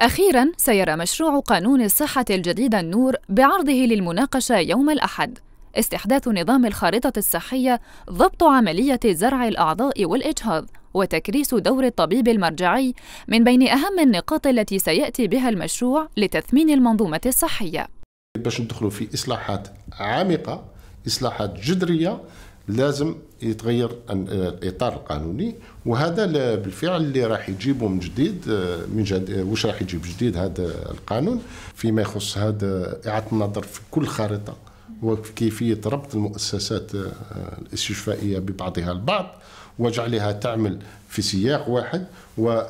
أخيرا سيرى مشروع قانون الصحة الجديد النور بعرضه للمناقشة يوم الأحد استحداث نظام الخارطة الصحية ضبط عملية زرع الأعضاء والإجهاض وتكريس دور الطبيب المرجعي من بين أهم النقاط التي سيأتي بها المشروع لتثمين المنظومة الصحية باش ندخلوا في إصلاحات عميقة إصلاحات جذرية لازم يتغير الاطار آه، القانوني وهذا بالفعل اللي راح يجيبه من جديد آه، من جديد آه، واش راح يجيب جديد هذا القانون فيما يخص هذا اعاده النظر في كل خارطه وكيفية ربط المؤسسات آه، الاستشفائية ببعضها البعض وجعلها تعمل في سياق واحد و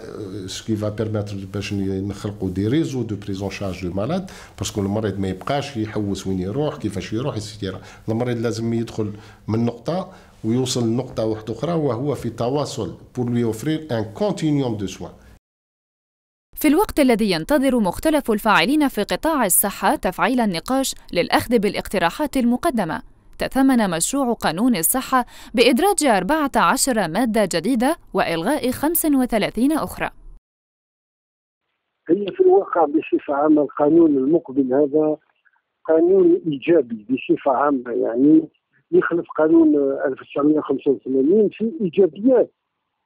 سكي فا بيرميتر باش نخلقوا دي ريزو دو بريزون شارج دو مالاد باسكو المريض ما يبقاش يحوس وين يروح كيفاش يروح اكسيتيرا المريض لازم يدخل من نقطه ويوصل لنقطه واحده اخرى وهو في تواصل بور لي اوفرير ان كونتينيوم دو سوان في الوقت الذي ينتظر مختلف الفاعلين في قطاع الصحة تفعيل النقاش للأخذ بالاقتراحات المقدمة، تثمن مشروع قانون الصحة بإدراج 14 مادة جديدة وإلغاء 35 أخرى. هي في الواقع بصفة عامة القانون المقبل هذا قانون إيجابي بصفة عامة يعني يخلف قانون 1985 في إيجابيات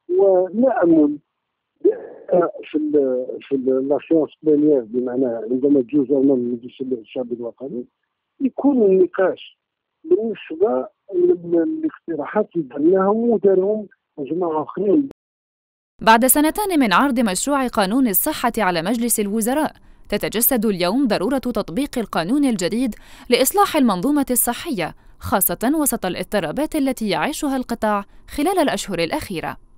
ونأمل في ال في لاسيونس بمعنى عندما تجوز امام المجلس الشعبي الوطني يكون النقاش بالنسبه للاقتراحات اللي درناهم ودارهم مجموعه اخرين بعد سنتان من عرض مشروع قانون الصحه على مجلس الوزراء تتجسد اليوم ضروره تطبيق القانون الجديد لاصلاح المنظومه الصحيه خاصه وسط الاضطرابات التي يعيشها القطاع خلال الاشهر الاخيره